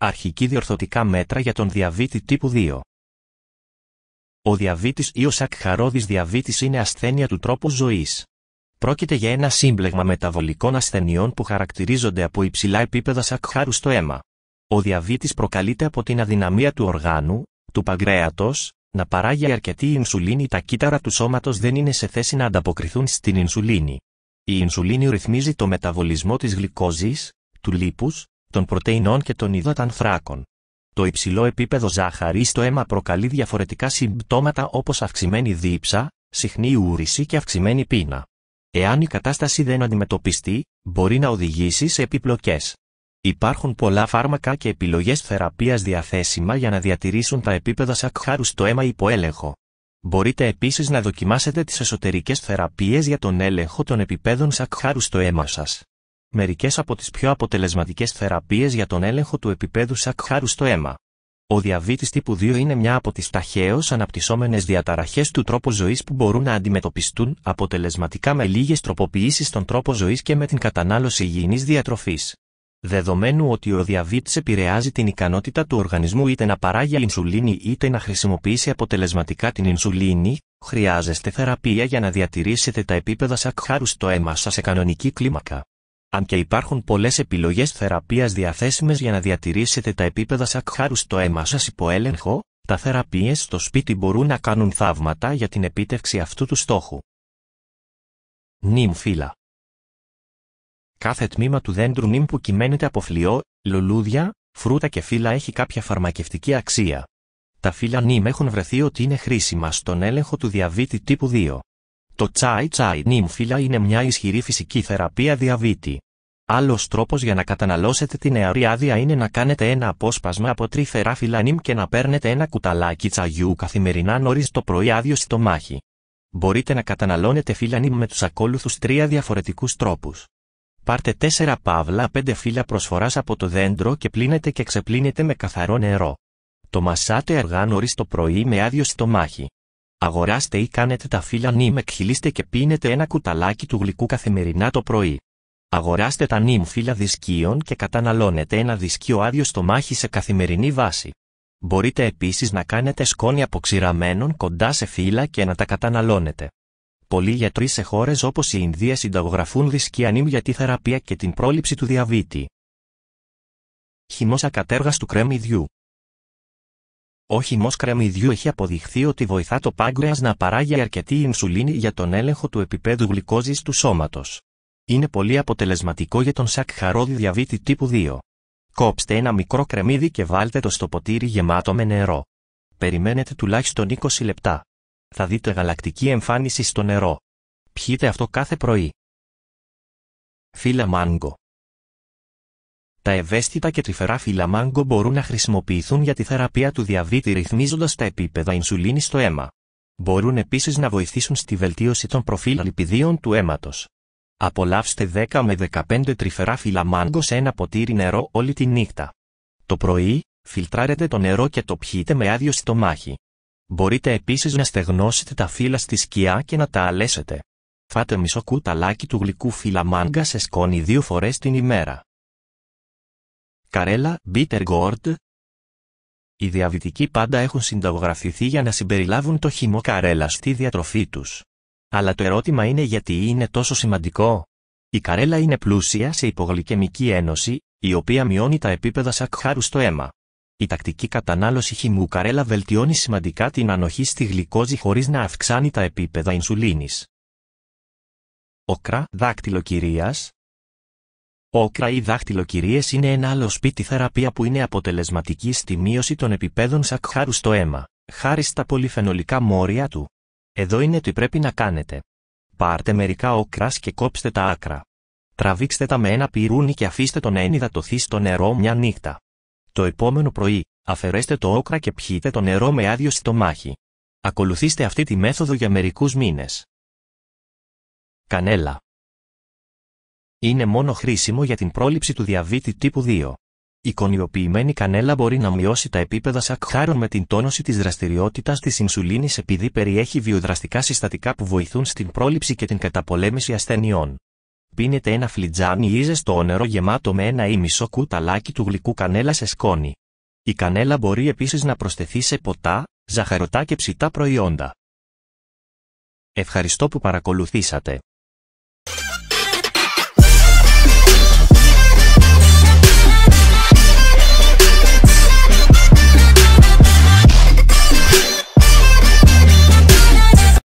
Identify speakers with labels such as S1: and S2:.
S1: Αρχική διορθωτικά μέτρα για τον διαβήτη τύπου 2. Ο διαβήτης Η ινσουλίνη ρυθμίζει το μεταβολισμό της γλυκόζης, του τροπου ζωής. προκειται για ενα συμπλεγμα μεταβολικων ασθενειων που χαρακτηριζονται απο υψηλα επιπεδα σακχαρου στο αιμα ο διαβήτης προκαλειται απο την αδυναμια του οργανου του παγκρεατος να παραγει αρκετη ινσουλινη τα κυτταρα του σώματος δεν ειναι σε θεση να ανταποκριθουν στην ινσουλινη η ινσουλινη ρυθμιζει το μεταβολισμο της γλυκοζη του λιπους των πρωτεϊνών και των υδατανθράκων. Το υψηλό επίπεδο ζάχαρη στο αίμα προκαλεί διαφορετικά συμπτώματα όπως αυξημένη δίψα, συχνή ούρηση και αυξημένη πείνα. Εάν η κατάσταση δεν αντιμετωπιστεί, μπορεί να οδηγήσει σε επιπλοκές. Υπάρχουν πολλά φάρμακα και επιλογές θεραπείας διαθέσιμα για να διατηρήσουν τα επίπεδα σακχάρου στο αίμα υπό έλεγχο. Μπορείτε επίσης να δοκιμάσετε τις εσωτερικές θεραπείες για τον έλεγχο των επιπέδων σακχάρου στο αίμα σας. Μερικές από τις πιο αποτελεσματικές θεραπείες για τον έλεγχο του επίπεδου σακχάρου στο αίμα. Ο διαβήτης τύπου 2 είναι μια από τις ταχαίως αναπτυσσόμενες διαταραχές του τρόπου ζωής που μπορούν να αντιμετωπιστούν αποτελεσματικά με λίγες τροποποιήσεις στον τρόπο ζωής και με την κατανάλωση υγιεινής διατροφής. Δεδομένου ότι ο διαβήτης επηρεάζει την ικανότητα του οργανισμού είτε να παράγει ινσουλίνη είτε να χρησιμοποιήσει αποτελεσματικά την ινσουλίνη, χρειάζεστε θεραπεία για να διατηρήσετε τα επίπεδα σακχάρου στο αίμα σας σε κανονική κλίμακα αν και υπάρχουν πολλές επιλογές θεραπείας διαθέσιμες για να διατηρήσετε τα επίπεδα σακχάρου στο αίμα σας υπό έλεγχο, τα θεραπείες στο σπίτι μπορούν να κάνουν θαύματα για την επίτευξη αυτού του στόχου. φύλλα Κάθε τμήμα του δέντρου νιμ που κυμαίνεται από φλοιό, λουλούδια, φρούτα και φύλλα έχει κάποια φαρμακευτική αξία. Τα φύλλα νιμ έχουν βρεθεί ότι είναι χρήσιμα στον έλεγχο του διαβήτη τύπου 2. Το τσάι τσάι φύλλα είναι μια ισχυρή φυσική θεραπεία διαβήτη. Άλλος τρόπος για να καταναλώσετε την νεαρή άδεια είναι να κάνετε ένα απόσπασμα από τρίφερα φύλλα νιμ και να παίρνετε ένα κουταλάκι τσαγιού καθημερινά νωρίς το πρωί άδειο στο μάχη. Μπορείτε να καταναλώνετε φύλλα νιμ με τους ακόλουθους τρία διαφορετικούς τρόπους. Πάρτε 4 παύλα 5 φύλλα προσφοράς από το δέντρο και πλύνετε και ξεπλύνετε με καθαρό νερό. Το μασάτε αργά νωρίς το πρωί με άδειο στο μάχη. Αγοράστε ή κάνετε τα φύλλα νιμ εκχυλίστε και πίνετε ένα κουταλάκι του γλυκού καθημερινά το πρωί. Αγοράστε τα νιμ φύλλα δισκίων και καταναλώνετε ένα δισκίο άδειο στο μάχη σε καθημερινή βάση. Μπορείτε επίσης να κάνετε σκόνη αποξηραμένων κοντά σε φύλλα και να τα καταναλώνετε. Πολλοί γιατροί σε χώρες όπως η Ινδία συνταγογραφούν δισκία νιμ για τη θεραπεία και την πρόληψη του διαβήτη. Χυμός ακατέργας του κρέμιδιού όχι χυμός κρεμμυδιού έχει αποδειχθεί ότι βοηθά το πάγκρεας να παράγει αρκετή ινσουλίνη για τον έλεγχο του επίπεδου γλυκόζης του σώματος. Είναι πολύ αποτελεσματικό για τον σακχαρόδι διαβήτη τύπου 2. Κόψτε ένα μικρό κρεμμύδι και βάλτε το στο ποτήρι γεμάτο με νερό. Περιμένετε τουλάχιστον 20 λεπτά. Θα δείτε γαλακτική εμφάνιση στο νερό. Πιείτε αυτό κάθε πρωί. Φίλα μάνγκο τα ευαίσθητα και τρυφερά φύλλα μπορούν να χρησιμοποιηθούν για τη θεραπεία του διαβήτη ρυθμίζοντας τα επίπεδα ινσουλίνης στο αίμα. Μπορούν επίσης να βοηθήσουν στη βελτίωση των προφίλ λιπιδίων του αίματος. Απολαύστε 10 με 15 τρυφερά φύλλα σε ένα ποτήρι νερό όλη τη νύχτα. Το πρωί, φιλτράρετε το νερό και το πιείτε με άδειο στομάχι. Μπορείτε επίσης να στεγνώσετε τα φύλλα στη σκιά και να τα αλέσετε. Φάτε μισό κουταλάκι του γλυκού φύλλα σε σκόνη δύο φορές την ημέρα καρέλα, bitter gourd. Οι διαβητικοί πάντα έχουν συνταγογραφηθεί για να συμπεριλάβουν το χυμό καρέλα στη διατροφή τους. Αλλά το ερώτημα είναι γιατί είναι τόσο σημαντικό. Η καρέλα είναι πλούσια σε υπογλυκαιμική ένωση, η οποία μειώνει τα επίπεδα σακχάρου στο αίμα. Η τακτική κατανάλωση χυμού καρέλα βελτιώνει σημαντικά την ανοχή στη γλυκόζη χωρίς να αυξάνει τα επίπεδα ινσουλίνης. Οκρά, δάκτυλο κυρίας, Όκρα ή δάχτυλο κυρίε είναι ένα άλλο σπίτι θεραπεία που είναι αποτελεσματική στη μείωση των επιπέδων σακχάρου στο αίμα, χάρη στα πολυφαινολικά μόρια του. Εδώ είναι τι πρέπει να κάνετε. Πάρτε μερικά όκρα και κόψτε τα άκρα. Τραβήξτε τα με ένα πυρούνι και αφήστε το να ενυδατωθεί στο νερό μια νύχτα. Το επόμενο πρωί, αφαιρέστε το όκρα και πιείτε το νερό με άδειο στομάχι. Ακολουθήστε αυτή τη μέθοδο για μερικούς μήνες. Κανέλα είναι μόνο χρήσιμο για την πρόληψη του διαβήτη τύπου 2. Η κονιοποιημένη κανέλα μπορεί να μειώσει τα επίπεδα σακχάρων με την τόνωση της δραστηριότητας της ινσουλίνης επειδή περιέχει βιοδραστικά συστατικά που βοηθούν στην πρόληψη και την καταπολέμηση ασθενειών. Πίνετε ένα φλιτζάνι ή ζεστό νερό γεμάτο με ένα ήμισο κουταλάκι του γλυκού κανέλα σε σκόνη. Η κανέλα μπορεί ενα επίσης να προσθεθεί σε ποτά, ζαχαρωτά και ψητά προϊόντα. Ευχαριστώ που παρακολουθήσατε.